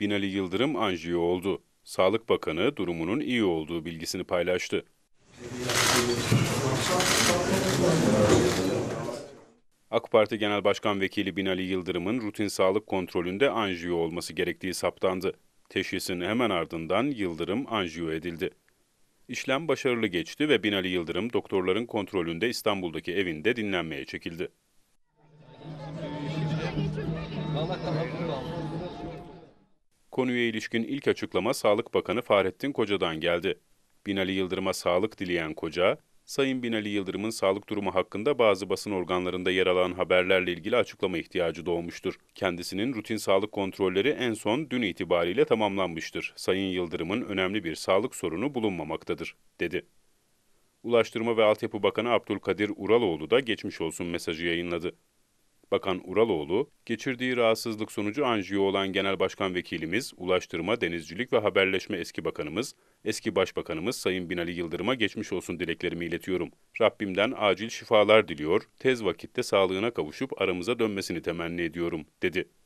Binali Yıldırım anjiyo oldu. Sağlık Bakanı durumunun iyi olduğu bilgisini paylaştı. AK Parti Genel Başkan Vekili Binali Yıldırım'ın rutin sağlık kontrolünde anjiyo olması gerektiği saptandı. Teşhisin hemen ardından Yıldırım anjiyo edildi. İşlem başarılı geçti ve Binali Yıldırım doktorların kontrolünde İstanbul'daki evinde dinlenmeye çekildi. Konuya ilişkin ilk açıklama Sağlık Bakanı Fahrettin Koca'dan geldi. Binali Yıldırım'a sağlık dileyen Koca, Sayın Binali Yıldırım'ın sağlık durumu hakkında bazı basın organlarında yer alan haberlerle ilgili açıklama ihtiyacı doğmuştur. Kendisinin rutin sağlık kontrolleri en son dün itibariyle tamamlanmıştır. Sayın Yıldırım'ın önemli bir sağlık sorunu bulunmamaktadır, dedi. Ulaştırma ve Altyapı Bakanı Abdülkadir Uraloğlu da geçmiş olsun mesajı yayınladı. Bakan Uraloğlu, geçirdiği rahatsızlık sonucu anjiyo olan Genel Başkan Vekilimiz, Ulaştırma, Denizcilik ve Haberleşme Eski Bakanımız, Eski Başbakanımız Sayın Binali Yıldırım'a geçmiş olsun dileklerimi iletiyorum. Rabbimden acil şifalar diliyor, tez vakitte sağlığına kavuşup aramıza dönmesini temenni ediyorum, dedi.